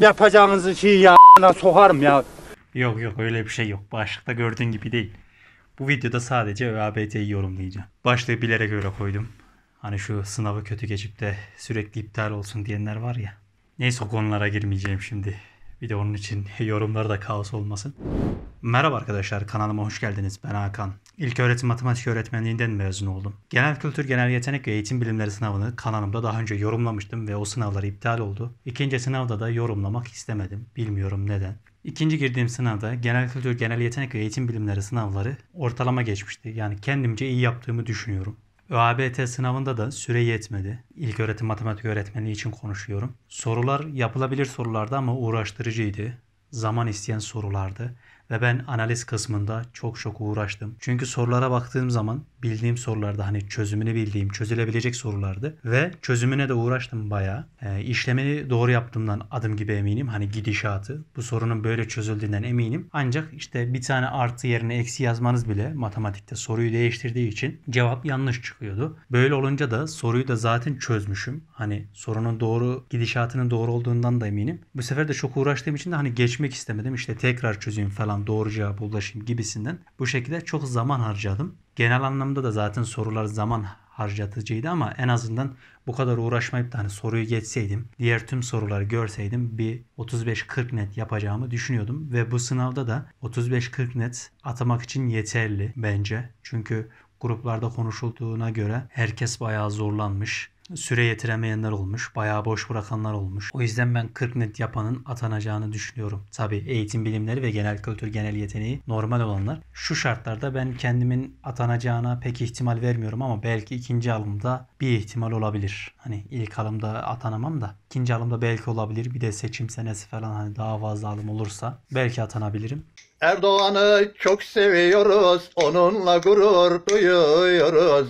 yapacağınızı şey ya sokarım ya. Yok yok öyle bir şey yok. Başlıkta gördüğün gibi değil. Bu videoda sadece ÖABT'yi yorumlayacağım. Başlığı bilerek öyle koydum. Hani şu sınavı kötü geçip de sürekli iptal olsun diyenler var ya. Neyse o konulara girmeyeceğim şimdi. Bir de onun için yorumları da kaos olmasın. Merhaba arkadaşlar kanalıma hoş geldiniz ben Hakan. İlk öğretim matematik öğretmenliğinden mezun oldum. Genel kültür, genel yetenek ve eğitim bilimleri sınavını kanalımda daha önce yorumlamıştım ve o sınavlar iptal oldu. İkinci sınavda da yorumlamak istemedim. Bilmiyorum neden. İkinci girdiğim sınavda genel kültür, genel yetenek ve eğitim bilimleri sınavları ortalama geçmişti. Yani kendimce iyi yaptığımı düşünüyorum. ÖABT sınavında da süre yetmedi. İlk öğretim matematik öğretmenliği için konuşuyorum. Sorular yapılabilir sorulardı ama uğraştırıcıydı. Zaman isteyen sorulardı. Ve ben analiz kısmında çok çok uğraştım. Çünkü sorulara baktığım zaman bildiğim sorularda hani çözümünü bildiğim, çözülebilecek sorulardı. Ve çözümüne de uğraştım bayağı. E, işlemini doğru yaptığımdan adım gibi eminim. Hani gidişatı. Bu sorunun böyle çözüldüğünden eminim. Ancak işte bir tane artı yerine eksi yazmanız bile matematikte soruyu değiştirdiği için cevap yanlış çıkıyordu. Böyle olunca da soruyu da zaten çözmüşüm. Hani sorunun doğru gidişatının doğru olduğundan da eminim. Bu sefer de çok uğraştığım için de hani geçmek istemedim. İşte tekrar çözeyim falan zaman doğru cevaba ulaşayım gibisinden. Bu şekilde çok zaman harcadım. Genel anlamda da zaten sorular zaman harcatıcıydı ama en azından bu kadar uğraşmayıp da hani soruyu geçseydim, diğer tüm soruları görseydim bir 35-40 net yapacağımı düşünüyordum ve bu sınavda da 35-40 net atamak için yeterli bence. Çünkü gruplarda konuşulduğuna göre herkes bayağı zorlanmış süre yetiremeyenler olmuş. Bayağı boş bırakanlar olmuş. O yüzden ben 40 net yapanın atanacağını düşünüyorum. Tabi eğitim bilimleri ve genel kültür genel yeteneği normal olanlar. Şu şartlarda ben kendimin atanacağına pek ihtimal vermiyorum ama belki ikinci alımda bir ihtimal olabilir. Hani ilk alımda atanamam da ikinci alımda belki olabilir. Bir de seçim senesi falan hani daha fazla alım olursa belki atanabilirim. Erdoğan'ı çok seviyoruz. Onunla gurur duyuyoruz.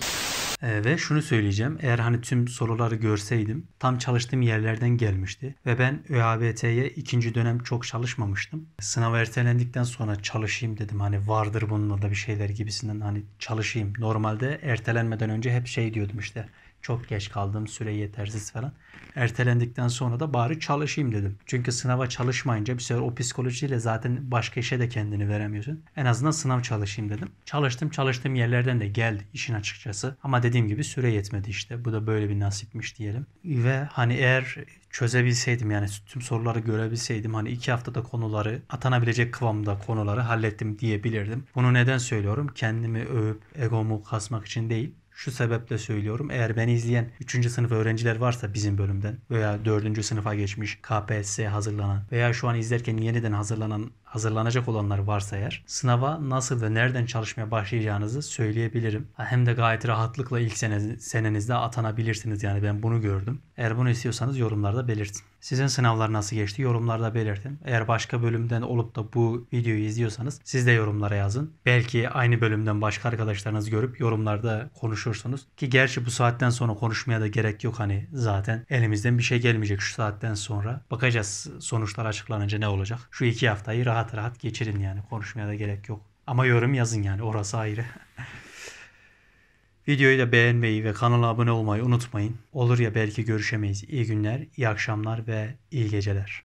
E, ve şunu söyleyeceğim. Eğer hani tüm soruları görseydim tam çalıştığım yerlerden gelmişti. Ve ben ÖABT'ye ikinci dönem çok çalışmamıştım. Sınav ertelendikten sonra çalışayım dedim. Hani vardır bununla da bir şeyler gibisinden hani çalışayım. Normalde ertelenmeden önce hep şey diyordum işte çok geç kaldım, süre yetersiz falan. Ertelendikten sonra da bari çalışayım dedim. Çünkü sınava çalışmayınca bir sefer o psikolojiyle zaten başka işe de kendini veremiyorsun. En azından sınav çalışayım dedim. Çalıştım, çalıştığım yerlerden de geldi işin açıkçası. Ama dediğim gibi süre yetmedi işte. Bu da böyle bir nasipmiş diyelim. Ve hani eğer çözebilseydim yani tüm soruları görebilseydim hani iki haftada konuları atanabilecek kıvamda konuları hallettim diyebilirdim. Bunu neden söylüyorum? Kendimi övüp egomu kasmak için değil. Şu sebeple söylüyorum. Eğer beni izleyen 3. sınıf öğrenciler varsa bizim bölümden veya 4. sınıfa geçmiş KPSS hazırlanan veya şu an izlerken yeniden hazırlanan hazırlanacak olanlar varsa eğer sınava nasıl ve nereden çalışmaya başlayacağınızı söyleyebilirim. Hem de gayet rahatlıkla ilk senenizde atanabilirsiniz yani ben bunu gördüm. Eğer bunu istiyorsanız yorumlarda belirtin. Sizin sınavlar nasıl geçti yorumlarda belirtin. Eğer başka bölümden olup da bu videoyu izliyorsanız siz de yorumlara yazın. Belki aynı bölümden başka arkadaşlarınız görüp yorumlarda konuşursunuz. Ki gerçi bu saatten sonra konuşmaya da gerek yok hani zaten elimizden bir şey gelmeyecek şu saatten sonra. Bakacağız sonuçlar açıklanınca ne olacak. Şu iki haftayı rahat rahat rahat geçirin yani. Konuşmaya da gerek yok. Ama yorum yazın yani orası ayrı. Videoyu da beğenmeyi ve kanala abone olmayı unutmayın. Olur ya belki görüşemeyiz. İyi günler, iyi akşamlar ve iyi geceler.